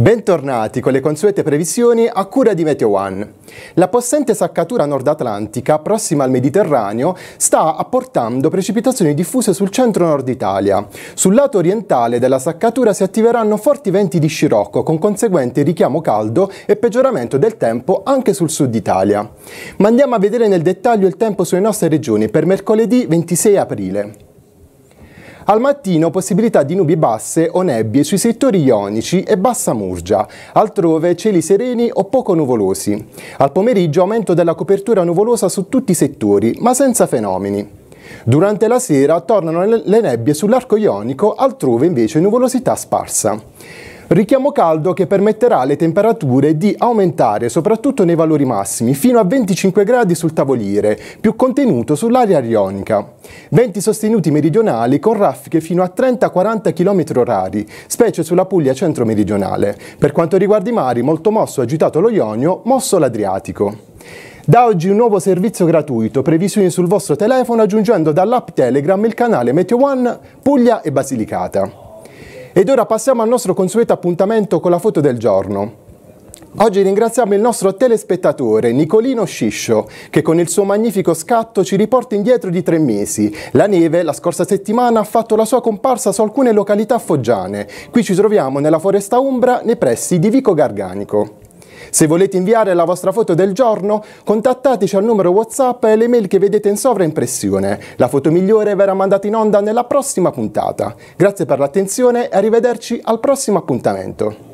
Bentornati con le consuete previsioni a cura di Meteo One. La possente saccatura nord-atlantica prossima al Mediterraneo sta apportando precipitazioni diffuse sul centro-nord Italia. Sul lato orientale della saccatura si attiveranno forti venti di scirocco con conseguente richiamo caldo e peggioramento del tempo anche sul sud Italia. Ma andiamo a vedere nel dettaglio il tempo sulle nostre regioni per mercoledì 26 aprile. Al mattino possibilità di nubi basse o nebbie sui settori ionici e bassa Murgia, altrove cieli sereni o poco nuvolosi. Al pomeriggio aumento della copertura nuvolosa su tutti i settori, ma senza fenomeni. Durante la sera tornano le nebbie sull'arco ionico, altrove invece nuvolosità sparsa. Richiamo caldo che permetterà alle temperature di aumentare soprattutto nei valori massimi fino a 25 gradi sul tavoliere, più contenuto sull'area arionica. Venti sostenuti meridionali con raffiche fino a 30-40 km orari, specie sulla Puglia centro-meridionale. Per quanto riguarda i mari, molto mosso agitato lo Ionio, mosso l'Adriatico. Da oggi un nuovo servizio gratuito, previsioni sul vostro telefono aggiungendo dall'app Telegram il canale Meteo One Puglia e Basilicata. Ed ora passiamo al nostro consueto appuntamento con la foto del giorno. Oggi ringraziamo il nostro telespettatore Nicolino Sciscio che con il suo magnifico scatto ci riporta indietro di tre mesi. La neve la scorsa settimana ha fatto la sua comparsa su alcune località foggiane. Qui ci troviamo nella foresta Umbra nei pressi di Vico Garganico. Se volete inviare la vostra foto del giorno, contattateci al numero WhatsApp e l'email che vedete in sovraimpressione. La foto migliore verrà mandata in onda nella prossima puntata. Grazie per l'attenzione e arrivederci al prossimo appuntamento.